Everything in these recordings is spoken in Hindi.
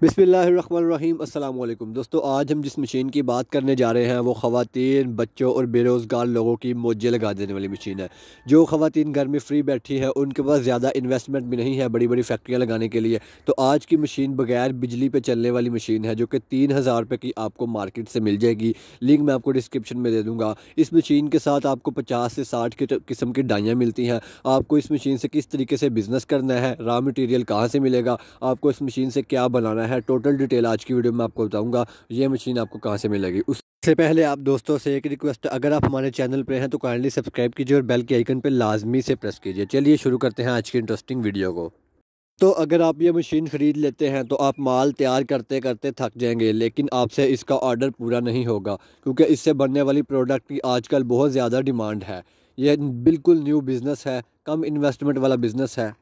बिसमीम अल्लाम दोस्तों आज हम जिस मशीन की बात करने जा रहे हैं वो ख़वान बच्चों और बेरोज़गार लोगों की मोजे लगा देने वाली मशीन है जो ख़वान घर में फ्री बैठी है उनके पास ज़्यादा इन्वेस्टमेंट भी नहीं है बड़ी बड़ी फैक्ट्रियाँ लगाने के लिए तो आज की मशीन बगैर बिजली पर चलने वाली मशीन है जो कि तीन हज़ार रुपये की आपको मार्केट से मिल जाएगी लिंक मैं आपको डिस्क्रिप्शन में दे दूँगा इस मशीन के साथ आपको पचास से साठ किस्म की डाइयाँ मिलती हैं आपको इस मशीन से किस तरीके से बिज़नेस करना है रॉ मटीरियल कहाँ से मिलेगा आपको इस मशीन से क्या बनाना करना है टोटल डिटेल आज की वीडियो में आपको बताऊँगा ये मशीन आपको कहाँ से मिलेगी उससे पहले आप दोस्तों से एक रिक्वेस्ट अगर आप हमारे चैनल पर हैं तो काइंडली सब्सक्राइब कीजिए और बेल के आइकन पर लाजमी से प्रेस कीजिए चलिए शुरू करते हैं आज की इंटरेस्टिंग वीडियो को तो अगर आप ये मशीन ख़रीद लेते हैं तो आप माल तैयार करते करते थक जाएंगे लेकिन आपसे इसका ऑर्डर पूरा नहीं होगा क्योंकि इससे बनने वाली प्रोडक्ट की आजकल बहुत ज़्यादा डिमांड है ये बिल्कुल न्यू बिज़नेस है कम इन्वेस्टमेंट वाला बिज़नेस है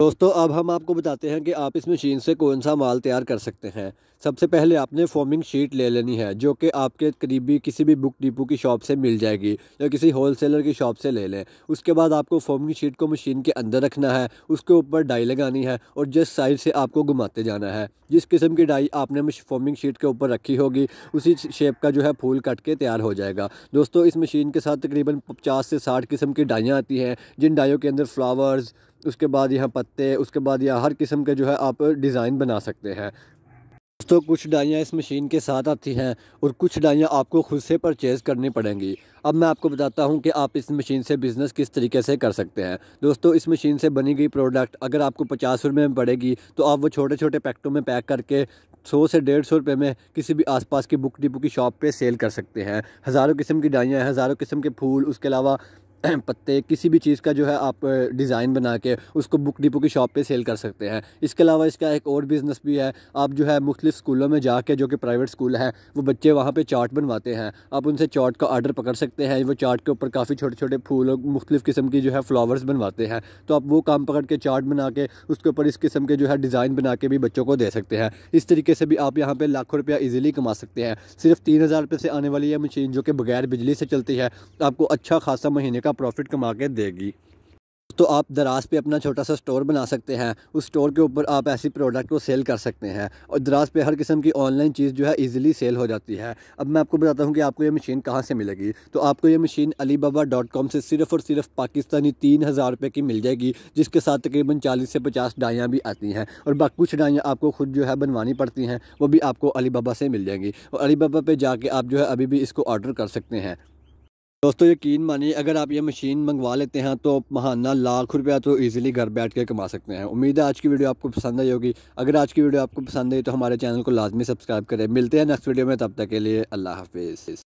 दोस्तों अब हम आपको बताते हैं कि आप इस मशीन से कौन सा माल तैयार कर सकते हैं सबसे पहले आपने फॉर्मिंग शीट ले लेनी है जो कि आपके करीबी किसी भी बुक डिपो की शॉप से मिल जाएगी या किसी होलसेलर की शॉप से ले लें उसके बाद आपको फॉर्मिंग शीट को मशीन के अंदर रखना है उसके ऊपर डाई लगानी है और जिस साइड से आपको घुमाते जाना है जिस किस्म की डाई आपने फॉर्मिंग शीट के ऊपर रखी होगी उसी शेप का जो है फूल कट के तैयार हो जाएगा दोस्तों इस मशीन के साथ तकरीबन पचास से साठ किस्म की डाइयाँ आती हैं जिन डाइयों के अंदर फ्लावर्स उसके बाद यहाँ पत्ते उसके बाद यहाँ हर किस्म के जो है आप डिज़ाइन बना सकते हैं दोस्तों कुछ डाइयाँ इस मशीन के साथ आती हैं और कुछ डाइयाँ आपको खुद से परचेज़ करनी पड़ेंगी अब मैं आपको बताता हूं कि आप इस मशीन से बिज़नेस किस तरीके से कर सकते हैं दोस्तों इस मशीन से बनी गई प्रोडक्ट अगर आपको पचास रुपये में पड़ेगी तो आप वो छोटे छोटे पैकेटों में पैक करके सौ से डेढ़ सौ रुपये में किसी भी आसपास की बुक डिपो की शॉप पे सेल कर सकते हैं हज़ारों किस्म की डाइयाँ हैं हज़ारों किस्म के फूल उसके अलावा पत्ते किसी भी चीज़ का जो है आप डिज़ाइन बना के उसको बुक डिपो की शॉप पे सेल कर सकते हैं इसके अलावा इसका एक और बिज़नेस भी है आप जो है मुख्तु स्कूलों में जाके जो कि प्राइवेट स्कूल हैं वो बच्चे वहाँ पे चार्ट बनवाते हैं आप उनसे चार्ट का आर्डर पकड़ सकते हैं वो चार्ट के ऊपर काफ़ी छोटे छोटे फूल और मुख्तु किस्म की जो है फ्लावर्स बनवाते हैं तो आप वो काम पकड़ के चार्ट बना के उसके ऊपर इस किस्म के जो है डिज़ाइन बना के भी बच्चों को दे सकते हैं इस तरीके से भी आप यहाँ पर लाखों रुपया ईजिली कमा सकते हैं सिर्फ तीन हज़ार रुपये से आने वाली यह मशीन जो कि बगैर बिजली से चलती है आपको अच्छा खासा महीने का का प्रॉफिट कमा के देगी तो आप दराज पे अपना छोटा सा स्टोर बना सकते हैं उस स्टोर के ऊपर आप ऐसी प्रोडक्ट को सेल कर सकते हैं और दराज पे हर किस्म की ऑनलाइन चीज़ जो है इजीली सेल हो जाती है अब मैं आपको बताता हूँ कि आपको ये मशीन कहाँ से मिलेगी तो आपको ये machine Alibaba dot com से सिर्फ और सिर्फ पाकिस्तानी तीन हज़ार रुपये की मिल जाएगी जिसके साथ तकरीबन चालीस से पचास डाइयाँ भी आती हैं और बाकी कुछ डाइयाँ आपको खुद जो है बनवानी पड़ती हैं वो भी आपको अली बाबा से मिल जाएंगी और अली बाबा जाके आप जो है अभी भी इसको ऑर्डर कर सकते हैं दोस्तों यकीन मानिए अगर आप ये मशीन मंगवा लेते हैं तो महाना लाख रुपया तो इजीली घर बैठ के कमा सकते हैं उम्मीद है आज की वीडियो आपको पसंद आई होगी अगर आज की वीडियो आपको पसंद आई तो हमारे चैनल को लाजमी सब्सक्राइब करें मिलते हैं नेक्स्ट वीडियो में तब तक के लिए अल्लाह हाफिज़